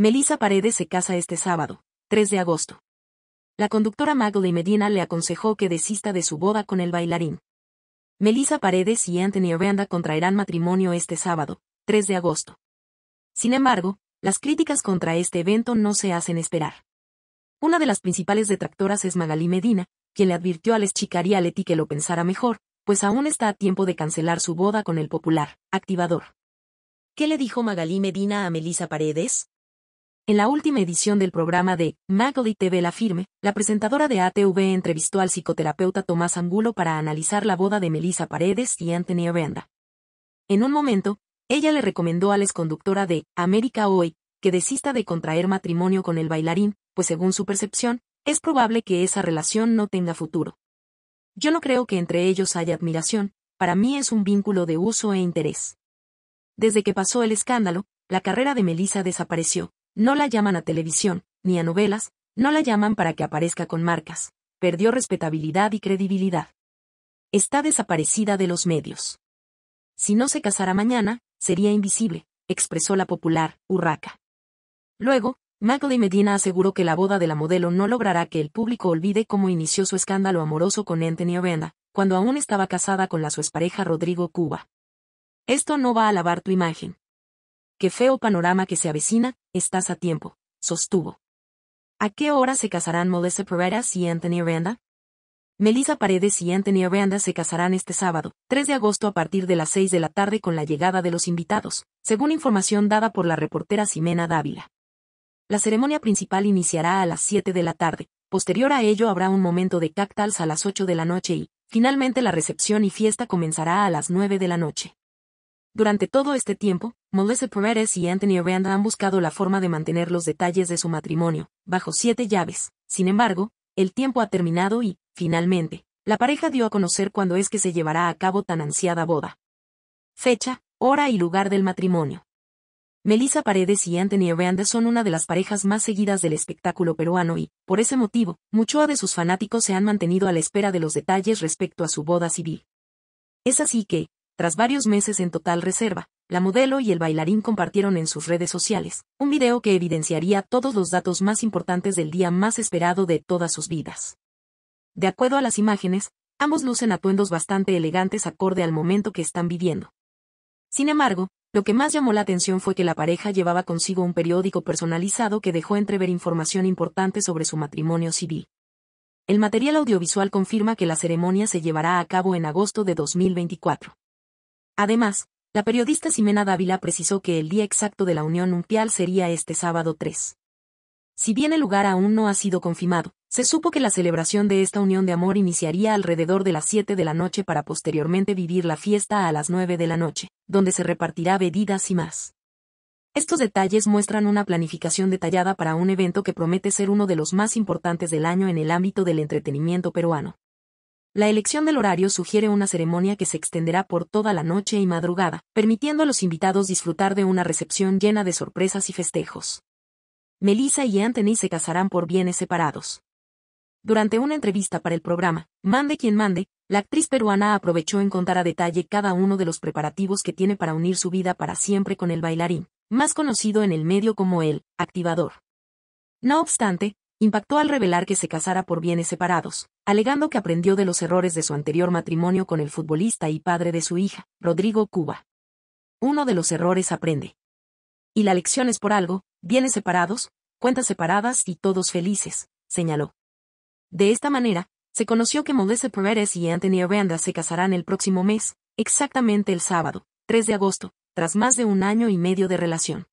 Melisa Paredes se casa este sábado, 3 de agosto. La conductora Magaly Medina le aconsejó que desista de su boda con el bailarín. Melissa Paredes y Anthony Aranda contraerán matrimonio este sábado, 3 de agosto. Sin embargo, las críticas contra este evento no se hacen esperar. Una de las principales detractoras es Magali Medina, quien le advirtió a Les Leti que lo pensara mejor, pues aún está a tiempo de cancelar su boda con el popular, activador. ¿Qué le dijo Magalí Medina a Melissa Paredes? En la última edición del programa de Magali TV La Firme, la presentadora de ATV entrevistó al psicoterapeuta Tomás Angulo para analizar la boda de Melissa Paredes y Anthony Aranda. En un momento, ella le recomendó a la exconductora de América Hoy que desista de contraer matrimonio con el bailarín, pues según su percepción, es probable que esa relación no tenga futuro. Yo no creo que entre ellos haya admiración, para mí es un vínculo de uso e interés. Desde que pasó el escándalo, la carrera de Melissa desapareció, no la llaman a televisión, ni a novelas, no la llaman para que aparezca con marcas. Perdió respetabilidad y credibilidad. Está desaparecida de los medios. Si no se casara mañana, sería invisible, expresó la popular, Urraca. Luego, Magley Medina aseguró que la boda de la modelo no logrará que el público olvide cómo inició su escándalo amoroso con Anthony Ovenda, cuando aún estaba casada con la su expareja Rodrigo Cuba. Esto no va a lavar tu imagen. Qué feo panorama que se avecina, Estás a tiempo, sostuvo. ¿A qué hora se casarán Melissa Paredes y Anthony Aranda? Melissa Paredes y Anthony Aranda se casarán este sábado, 3 de agosto a partir de las 6 de la tarde con la llegada de los invitados, según información dada por la reportera Ximena Dávila. La ceremonia principal iniciará a las 7 de la tarde, posterior a ello habrá un momento de cactals a las 8 de la noche y, finalmente la recepción y fiesta comenzará a las 9 de la noche. Durante todo este tiempo, Melissa Paredes y Anthony Aranda han buscado la forma de mantener los detalles de su matrimonio, bajo siete llaves. Sin embargo, el tiempo ha terminado y, finalmente, la pareja dio a conocer cuándo es que se llevará a cabo tan ansiada boda. Fecha, hora y lugar del matrimonio. Melissa Paredes y Anthony Aranda son una de las parejas más seguidas del espectáculo peruano y, por ese motivo, muchos de sus fanáticos se han mantenido a la espera de los detalles respecto a su boda civil. Es así que, tras varios meses en total reserva, la modelo y el bailarín compartieron en sus redes sociales un video que evidenciaría todos los datos más importantes del día más esperado de todas sus vidas. De acuerdo a las imágenes, ambos lucen atuendos bastante elegantes acorde al momento que están viviendo. Sin embargo, lo que más llamó la atención fue que la pareja llevaba consigo un periódico personalizado que dejó entrever información importante sobre su matrimonio civil. El material audiovisual confirma que la ceremonia se llevará a cabo en agosto de 2024. Además, la periodista Ximena Dávila precisó que el día exacto de la unión nupcial sería este sábado 3. Si bien el lugar aún no ha sido confirmado, se supo que la celebración de esta unión de amor iniciaría alrededor de las 7 de la noche para posteriormente vivir la fiesta a las 9 de la noche, donde se repartirá bebidas y más. Estos detalles muestran una planificación detallada para un evento que promete ser uno de los más importantes del año en el ámbito del entretenimiento peruano. La elección del horario sugiere una ceremonia que se extenderá por toda la noche y madrugada, permitiendo a los invitados disfrutar de una recepción llena de sorpresas y festejos. Melissa y Anthony se casarán por bienes separados. Durante una entrevista para el programa, Mande quien mande, la actriz peruana aprovechó en contar a detalle cada uno de los preparativos que tiene para unir su vida para siempre con el bailarín, más conocido en el medio como el activador. No obstante, impactó al revelar que se casara por bienes separados, alegando que aprendió de los errores de su anterior matrimonio con el futbolista y padre de su hija, Rodrigo Cuba. Uno de los errores aprende. Y la lección es por algo, bienes separados, cuentas separadas y todos felices, señaló. De esta manera, se conoció que Melissa Pérez y Anthony Aranda se casarán el próximo mes, exactamente el sábado, 3 de agosto, tras más de un año y medio de relación.